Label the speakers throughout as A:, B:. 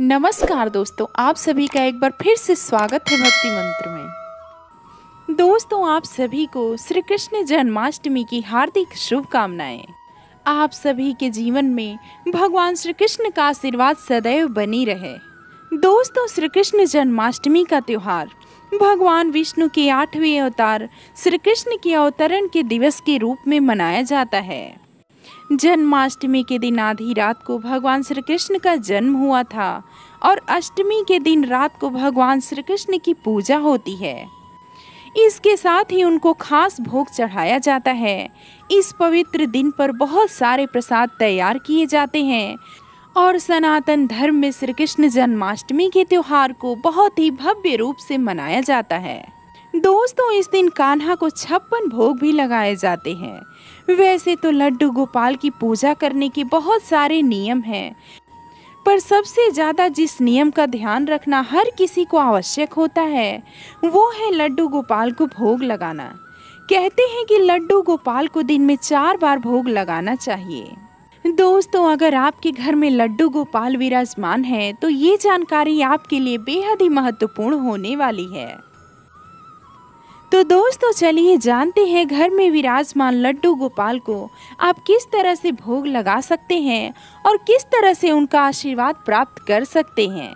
A: नमस्कार दोस्तों आप सभी का एक बार फिर से स्वागत है भक्ति मंत्र में दोस्तों आप सभी को श्री कृष्ण जन्माष्टमी की हार्दिक शुभकामनाएं आप सभी के जीवन में भगवान श्री कृष्ण का आशीर्वाद सदैव बनी रहे दोस्तों श्री कृष्ण जन्माष्टमी का त्यौहार भगवान विष्णु के आठवें अवतार श्री कृष्ण के अवतरण के दिवस के रूप में मनाया जाता है जन्माष्टमी के दिन आधी रात को भगवान श्री कृष्ण का जन्म हुआ था और अष्टमी के दिन रात को भगवान श्री कृष्ण की पूजा होती है इसके साथ ही उनको खास भोग चढ़ाया जाता है इस पवित्र दिन पर बहुत सारे प्रसाद तैयार किए जाते हैं और सनातन धर्म में श्री कृष्ण जन्माष्टमी के त्यौहार को बहुत ही भव्य रूप से मनाया जाता है दोस्तों इस दिन कान्हा को छप्पन भोग भी लगाए जाते हैं वैसे तो लड्डू गोपाल की पूजा करने के बहुत सारे नियम हैं पर सबसे ज़्यादा जिस नियम का ध्यान रखना हर किसी को आवश्यक होता है वो है लड्डू गोपाल को भोग लगाना कहते हैं कि लड्डू गोपाल को दिन में चार बार भोग लगाना चाहिए दोस्तों अगर आपके घर में लड्डू गोपाल विराजमान है तो ये जानकारी आपके लिए बेहद ही महत्वपूर्ण होने वाली है तो दोस्तों तो चलिए जानते हैं घर में विराजमान लड्डू गोपाल को आप किस तरह से भोग लगा सकते हैं और किस तरह से उनका आशीर्वाद प्राप्त कर सकते हैं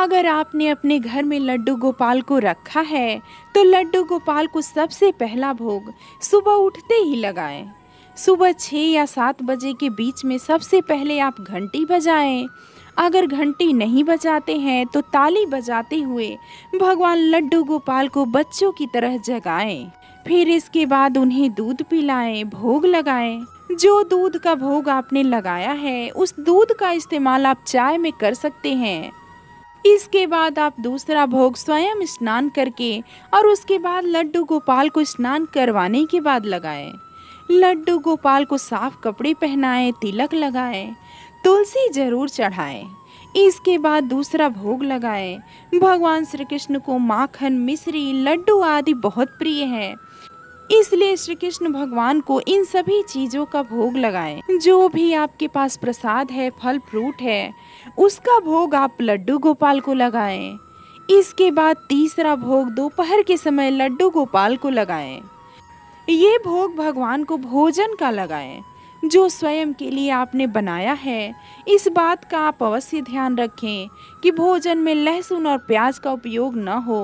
A: अगर आपने अपने घर में लड्डू गोपाल को रखा है तो लड्डू गोपाल को सबसे पहला भोग सुबह उठते ही लगाएं। सुबह छः या सात बजे के बीच में सबसे पहले आप घंटी बजाएं अगर घंटी नहीं बजाते हैं तो ताली बजाते हुए भगवान लड्डू गोपाल को बच्चों की तरह जगाएं फिर इसके बाद उन्हें दूध पिलाएं भोग लगाएं जो दूध का भोग आपने लगाया है उस दूध का इस्तेमाल आप चाय में कर सकते हैं इसके बाद आप दूसरा भोग स्वयं स्नान करके और उसके बाद लड्डू गोपाल को स्नान करवाने के बाद लगाएं लड्डू गोपाल को साफ कपड़े पहनाएं तिलक लगाएं तुलसी जरूर चढ़ाएं इसके बाद दूसरा भोग लगाएं भगवान श्री कृष्ण को माखन मिश्री लड्डू आदि बहुत प्रिय है इसलिए श्री कृष्ण भगवान को इन सभी चीज़ों का भोग लगाएं जो भी आपके पास प्रसाद है फल फ्रूट है उसका भोग आप लड्डू गोपाल को लगाएं इसके बाद तीसरा भोग दोपहर के समय लड्डू गोपाल को लगाएं ये भोग भगवान को भोजन का लगाएं जो स्वयं के लिए आपने बनाया है इस बात का आप अवश्य ध्यान रखें कि भोजन में लहसुन और प्याज का उपयोग न हो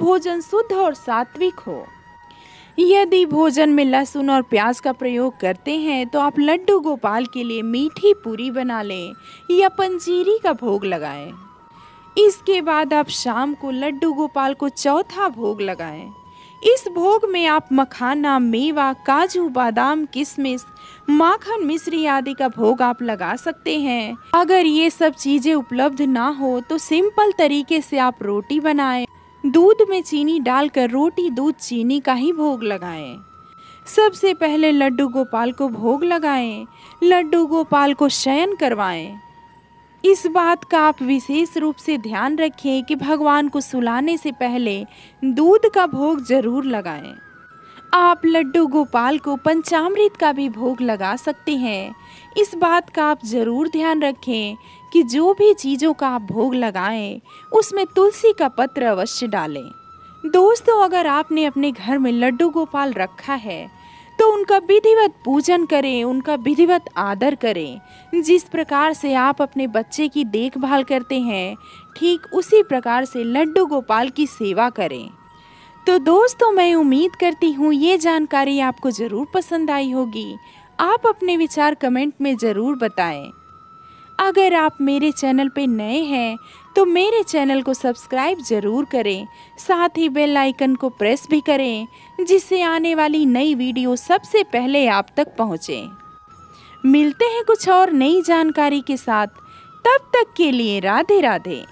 A: भोजन शुद्ध और सात्विक हो यदि भोजन में लहसुन और प्याज का प्रयोग करते हैं तो आप लड्डू गोपाल के लिए मीठी पूरी बना लें या पंजीरी का भोग लगाएं। इसके बाद आप शाम को लड्डू गोपाल को चौथा भोग लगाएं। इस भोग में आप मखाना मेवा काजू बादाम किशमिश माखन मिश्री आदि का भोग आप लगा सकते हैं अगर ये सब चीज़ें उपलब्ध ना हो तो सिंपल तरीके से आप रोटी बनाएं दूध में चीनी डालकर रोटी दूध चीनी का ही भोग लगाएं सबसे पहले लड्डू गोपाल को भोग लगाएं लड्डू गोपाल को शयन करवाएं इस बात का आप विशेष रूप से ध्यान रखें कि भगवान को सुलाने से पहले दूध का भोग जरूर लगाएं। आप लड्डू गोपाल को पंचामृत का भी भोग लगा सकते हैं इस बात का आप ज़रूर ध्यान रखें कि जो भी चीज़ों का आप भोग लगाएं उसमें तुलसी का पत्र अवश्य डालें दोस्तों अगर आपने अपने घर में लड्डू गोपाल रखा है उनका विधिवत पूजन करें उनका विधिवत आदर करें जिस प्रकार से आप अपने बच्चे की देखभाल करते हैं ठीक उसी प्रकार से लड्डू गोपाल की सेवा करें तो दोस्तों मैं उम्मीद करती हूँ ये जानकारी आपको ज़रूर पसंद आई होगी आप अपने विचार कमेंट में ज़रूर बताएं अगर आप मेरे चैनल पर नए हैं तो मेरे चैनल को सब्सक्राइब ज़रूर करें साथ ही बेल आइकन को प्रेस भी करें जिससे आने वाली नई वीडियो सबसे पहले आप तक पहुँचे मिलते हैं कुछ और नई जानकारी के साथ तब तक के लिए राधे राधे